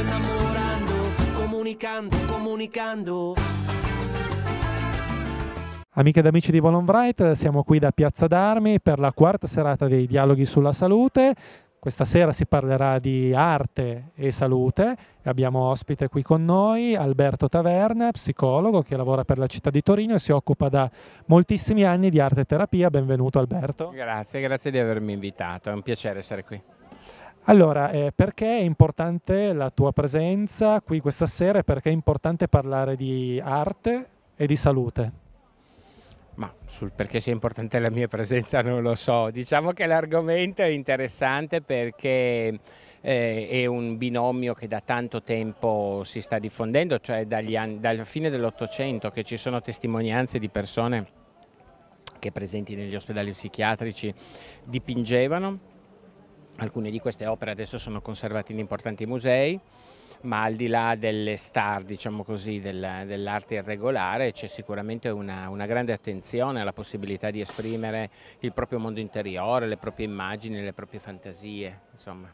innamorando, comunicando, comunicando. Amiche ed amici di Volonbright, siamo qui da Piazza d'Armi per la quarta serata dei dialoghi sulla salute. Questa sera si parlerà di arte e salute. Abbiamo ospite qui con noi Alberto Taverna, psicologo che lavora per la città di Torino e si occupa da moltissimi anni di arte e terapia. Benvenuto Alberto. Grazie, grazie di avermi invitato, è un piacere essere qui. Allora, eh, perché è importante la tua presenza qui questa sera e perché è importante parlare di arte e di salute? Ma sul perché sia importante la mia presenza non lo so, diciamo che l'argomento è interessante perché eh, è un binomio che da tanto tempo si sta diffondendo, cioè anni, dalla fine dell'Ottocento che ci sono testimonianze di persone che presenti negli ospedali psichiatrici dipingevano Alcune di queste opere adesso sono conservate in importanti musei, ma al di là delle star diciamo dell'arte irregolare c'è sicuramente una, una, grande attenzione alla possibilità di esprimere il proprio mondo interiore, le proprie immagini, le proprie fantasie. Insomma.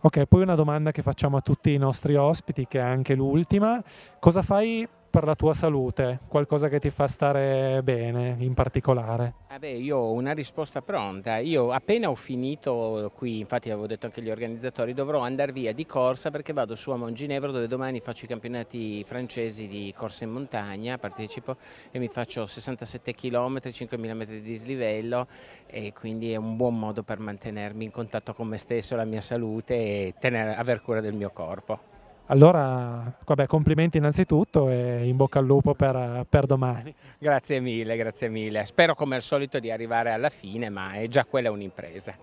Ok, poi una domanda che facciamo a tutti i nostri ospiti, che è anche l'ultima. Cosa fai per la tua salute, qualcosa che ti fa stare bene in particolare? Ah beh, io ho una risposta pronta. Io appena ho finito qui, infatti avevo detto anche agli organizzatori, dovrò andare via di corsa perché vado su a Monginevro dove domani faccio i campionati francesi di corsa in montagna, partecipo e mi faccio 67 km, 5.000 metri di dislivello e quindi è un buon modo per mantenermi in contatto con me stesso, la mia salute e tenere, aver cura del mio corpo. Allora, vabbè, complimenti innanzitutto e in bocca al lupo per, per, domani. Grazie mille, grazie mille. Spero come al solito di arrivare alla fine, ma è già quella un'impresa.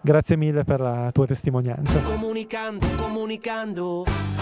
Grazie mille per la tua testimonianza. Comunicando, comunicando.